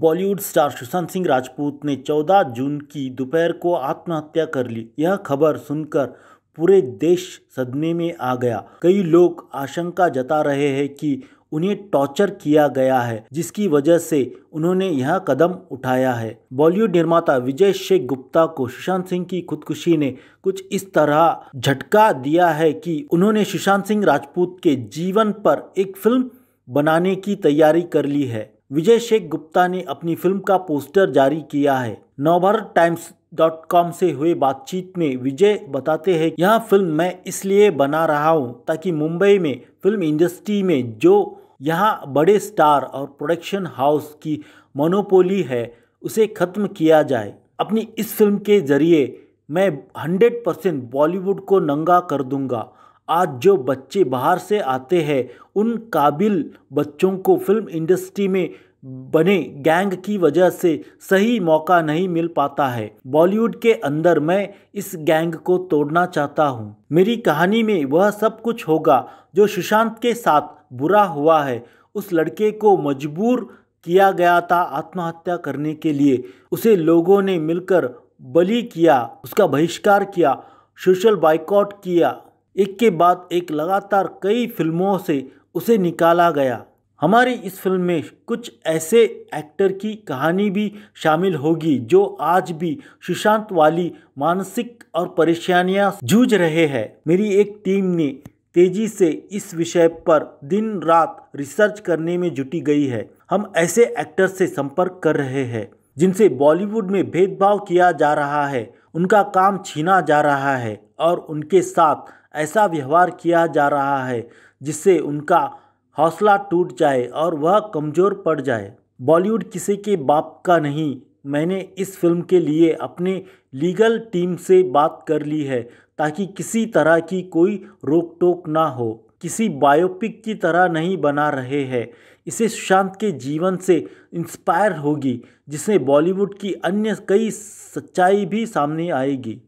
Bollywood star Sushant Singh Rajput ने 14 जून की दोपहर को आत्महत्या कर ली यह खबर सुनकर पूरे देश सदमे में आ गया कई लोग आशंका जता रहे हैं कि उन्हें टॉर्चर किया गया है जिसकी वजह से उन्होंने यह कदम उठाया है बॉलीवुड निर्माता विजय शेख गुप्ता को सुशांत सिंह की खुदकुशी ने कुछ इस तरह झटका दिया है कि उन्होंने सुशांत सिंह राजपूत के जीवन पर एक फिल्म बनाने की तैयारी कर ली है विजय शेख गुप्ता ने अपनी फिल्म का पोस्टर जारी किया है नवभारत टाइम्स डॉट कॉम से हुए बातचीत में विजय बताते हैं यह फिल्म मैं इसलिए बना रहा हूं ताकि मुंबई में फिल्म इंडस्ट्री में जो यहाँ बड़े स्टार और प्रोडक्शन हाउस की मोनोपोली है उसे खत्म किया जाए अपनी इस फिल्म के जरिए मैं 100 परसेंट बॉलीवुड को नंगा कर दूंगा आज जो बच्चे बाहर से आते हैं उन काबिल बच्चों को फिल्म इंडस्ट्री में बने गैंग की वजह से सही मौका नहीं मिल पाता है बॉलीवुड के अंदर मैं इस गैंग को तोड़ना चाहता हूँ मेरी कहानी में वह सब कुछ होगा जो सुशांत के साथ बुरा हुआ है उस लड़के को मजबूर किया गया था आत्महत्या करने के लिए उसे लोगों ने मिलकर बलि किया उसका बहिष्कार किया सोशल बाइकआउट किया एक के बाद एक लगातार कई फिल्मों से उसे निकाला गया हमारी इस फिल्म में कुछ ऐसे एक्टर की कहानी भी शामिल होगी जो आज भी सुशांत वाली मानसिक और परेशानियां जूझ रहे हैं मेरी एक टीम ने तेजी से इस विषय पर दिन रात रिसर्च करने में जुटी गई है हम ऐसे एक्टर से संपर्क कर रहे हैं जिनसे बॉलीवुड में भेदभाव किया जा रहा है उनका काम छीना जा रहा है और उनके साथ ऐसा व्यवहार किया जा रहा है जिससे उनका हौसला टूट जाए और वह कमज़ोर पड़ जाए बॉलीवुड किसी के बाप का नहीं मैंने इस फिल्म के लिए अपने लीगल टीम से बात कर ली है ताकि किसी तरह की कोई रोक टोक ना हो किसी बायोपिक की तरह नहीं बना रहे हैं इसे सुशांत के जीवन से इंस्पायर होगी जिसे बॉलीवुड की अन्य कई सच्चाई भी सामने आएगी